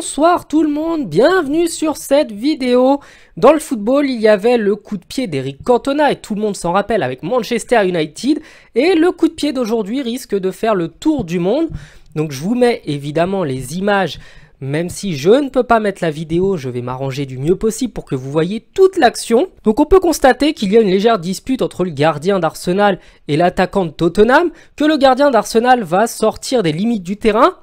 Bonsoir tout le monde, bienvenue sur cette vidéo. Dans le football, il y avait le coup de pied d'Eric Cantona et tout le monde s'en rappelle avec Manchester United. Et le coup de pied d'aujourd'hui risque de faire le tour du monde. Donc je vous mets évidemment les images même si je ne peux pas mettre la vidéo, je vais m'arranger du mieux possible pour que vous voyez toute l'action. Donc on peut constater qu'il y a une légère dispute entre le gardien d'Arsenal et l'attaquant de Tottenham, que le gardien d'Arsenal va sortir des limites du terrain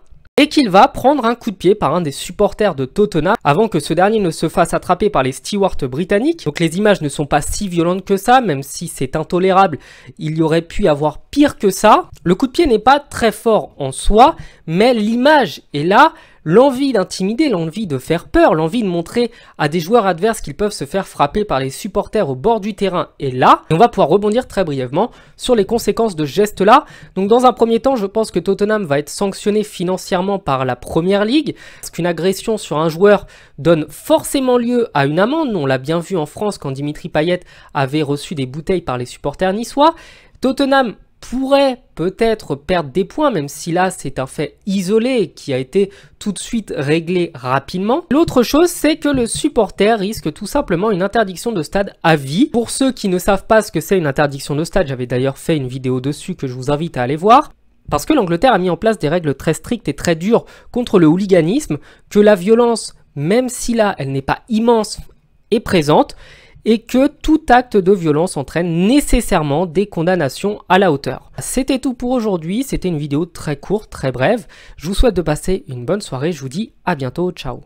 et qu'il va prendre un coup de pied par un des supporters de Totona avant que ce dernier ne se fasse attraper par les stewards britanniques. Donc les images ne sont pas si violentes que ça, même si c'est intolérable, il y aurait pu avoir pire que ça. Le coup de pied n'est pas très fort en soi, mais l'image est là l'envie d'intimider, l'envie de faire peur, l'envie de montrer à des joueurs adverses qu'ils peuvent se faire frapper par les supporters au bord du terrain est là. on va pouvoir rebondir très brièvement sur les conséquences de ce geste-là. Donc dans un premier temps, je pense que Tottenham va être sanctionné financièrement par la Première Ligue, parce qu'une agression sur un joueur donne forcément lieu à une amende. On l'a bien vu en France quand Dimitri Payet avait reçu des bouteilles par les supporters niçois. Tottenham pourrait peut-être perdre des points, même si là c'est un fait isolé qui a été tout de suite réglé rapidement. L'autre chose, c'est que le supporter risque tout simplement une interdiction de stade à vie. Pour ceux qui ne savent pas ce que c'est une interdiction de stade, j'avais d'ailleurs fait une vidéo dessus que je vous invite à aller voir. Parce que l'Angleterre a mis en place des règles très strictes et très dures contre le hooliganisme, que la violence, même si là elle n'est pas immense, est présente, et que tout acte de violence entraîne nécessairement des condamnations à la hauteur. C'était tout pour aujourd'hui, c'était une vidéo très courte, très brève. Je vous souhaite de passer une bonne soirée, je vous dis à bientôt, ciao